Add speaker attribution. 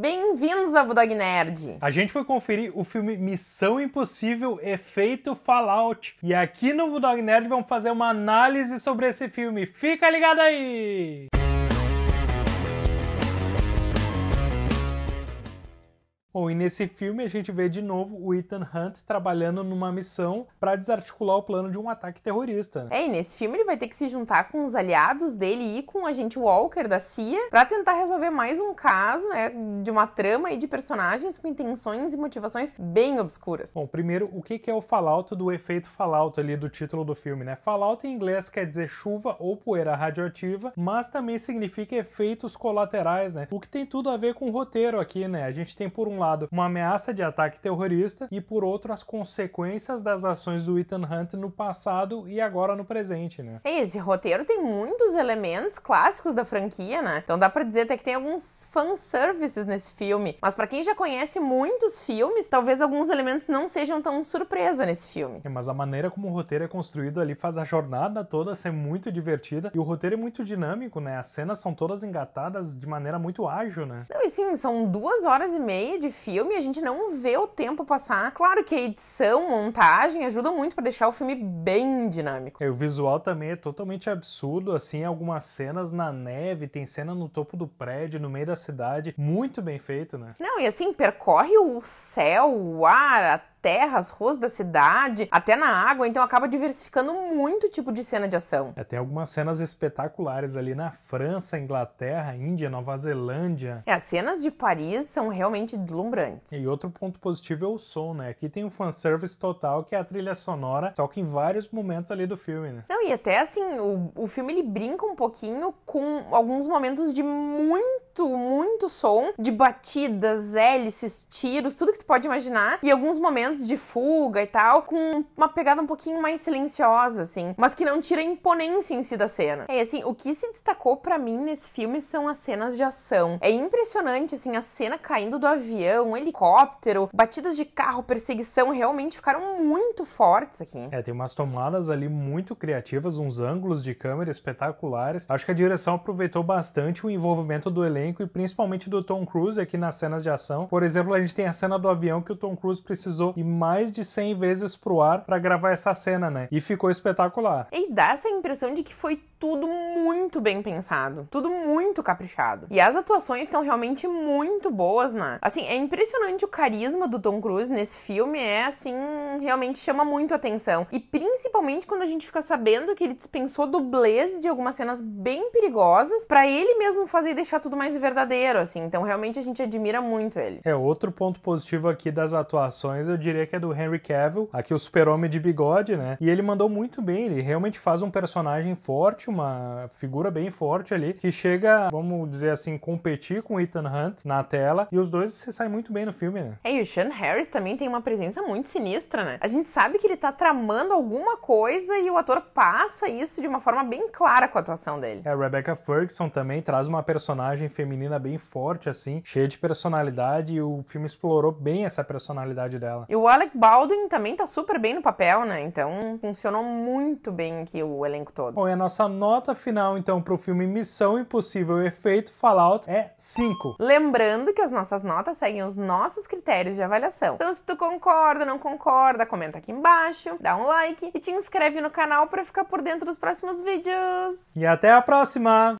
Speaker 1: Bem-vindos a Budog Nerd!
Speaker 2: A gente foi conferir o filme Missão Impossível Efeito Fallout. E aqui no Budog Nerd vamos fazer uma análise sobre esse filme. Fica ligado aí! Bom, e nesse filme a gente vê de novo o Ethan Hunt trabalhando numa missão para desarticular o plano de um ataque terrorista.
Speaker 1: É, e nesse filme ele vai ter que se juntar com os aliados dele e com o agente Walker da CIA para tentar resolver mais um caso, né, de
Speaker 2: uma trama e de personagens com intenções e motivações bem obscuras. Bom, primeiro, o que é o Fallout do efeito Fallout ali do título do filme, né? Fallout em inglês quer dizer chuva ou poeira radioativa, mas também significa efeitos colaterais, né? O que tem tudo a ver com o roteiro aqui, né? A gente tem por um lado lado, uma ameaça de ataque terrorista e, por outro, as consequências das ações do Ethan Hunt no passado e agora no presente, né?
Speaker 1: É, esse roteiro tem muitos elementos clássicos da franquia, né? Então dá para dizer até que tem alguns fanservices nesse filme. Mas para quem já conhece muitos filmes, talvez alguns elementos não sejam tão surpresa nesse filme.
Speaker 2: É, mas a maneira como o roteiro é construído ali faz a jornada toda ser muito divertida e o roteiro é muito dinâmico, né? As cenas são todas engatadas de maneira muito ágil, né? Não,
Speaker 1: e sim, são duas horas e meia de de filme, a gente não vê o tempo passar. Claro que a edição, montagem ajudam muito para deixar o filme
Speaker 2: bem dinâmico. é o visual também é totalmente absurdo, assim, algumas cenas na neve, tem cena no topo do prédio, no meio da cidade, muito bem feito, né?
Speaker 1: Não, e assim, percorre o céu, o ar, a terra, as ruas da cidade, até na água, então acaba diversificando muito tipo de cena de ação.
Speaker 2: É, tem algumas cenas espetaculares ali na França, Inglaterra, Índia, Nova Zelândia.
Speaker 1: É, as cenas de Paris são realmente deslumbrantes.
Speaker 2: E outro ponto positivo é o som, né? Aqui tem um fanservice total que é a trilha sonora toca em vários momentos ali do filme, né?
Speaker 1: Não, e até assim, o, o filme ele brinca um pouquinho com alguns momentos de muito muito, muito som de batidas, hélices, tiros, tudo que tu pode imaginar, e alguns momentos de fuga e tal, com uma pegada um pouquinho mais silenciosa, assim, mas que não tira a imponência em si da cena. É assim, o que se destacou para mim nesse filme são as cenas de ação. É impressionante, assim, a cena caindo do avião, um helicóptero, batidas de carro, perseguição, realmente ficaram muito fortes
Speaker 2: aqui. É, tem umas tomadas ali muito criativas, uns ângulos de câmera espetaculares. Acho que a direção aproveitou bastante o envolvimento do elenco elenco e principalmente do Tom Cruise aqui nas cenas de ação. Por exemplo, a gente tem a cena do avião que o Tom Cruise precisou ir mais de 100 vezes pro ar para gravar essa cena, né? E ficou espetacular.
Speaker 1: E dá essa impressão de que foi tudo muito bem pensado, tudo muito caprichado. E as atuações estão realmente muito boas, né? Assim, é impressionante o carisma do Tom Cruise nesse filme, é assim, realmente chama muito atenção. E principalmente quando a gente fica sabendo que ele dispensou dublês de algumas cenas bem perigosas para ele mesmo fazer e deixar tudo mais verdadeiro, assim. Então, realmente a gente admira muito ele.
Speaker 2: É outro ponto positivo aqui das atuações, eu diria que é do Henry Cavill, aqui o super-homem de bigode, né? E ele mandou muito bem, ele realmente faz um personagem forte uma figura bem forte ali que chega, vamos dizer assim, competir com Ethan Hunt na tela e os dois se saem muito bem no filme, né?
Speaker 1: É, e o Sean Harris também tem uma presença muito sinistra, né? A gente sabe que ele tá tramando alguma coisa e o ator passa isso de uma forma bem clara com a atuação
Speaker 2: dele. É, a Rebecca Ferguson também traz uma personagem feminina bem forte, assim, cheia de personalidade e o filme explorou bem essa personalidade dela. E
Speaker 1: o Alec Baldwin também tá super bem no papel, né? Então funcionou muito bem aqui o elenco todo. Bom,
Speaker 2: e a nossa nota final então para o filme Missão Impossível Efeito Fallout é 5.
Speaker 1: Lembrando que as nossas notas seguem os nossos critérios de avaliação. Então se tu concorda, não concorda, comenta aqui embaixo, dá um like e te inscreve no canal para ficar por dentro dos próximos vídeos.
Speaker 2: E até a próxima!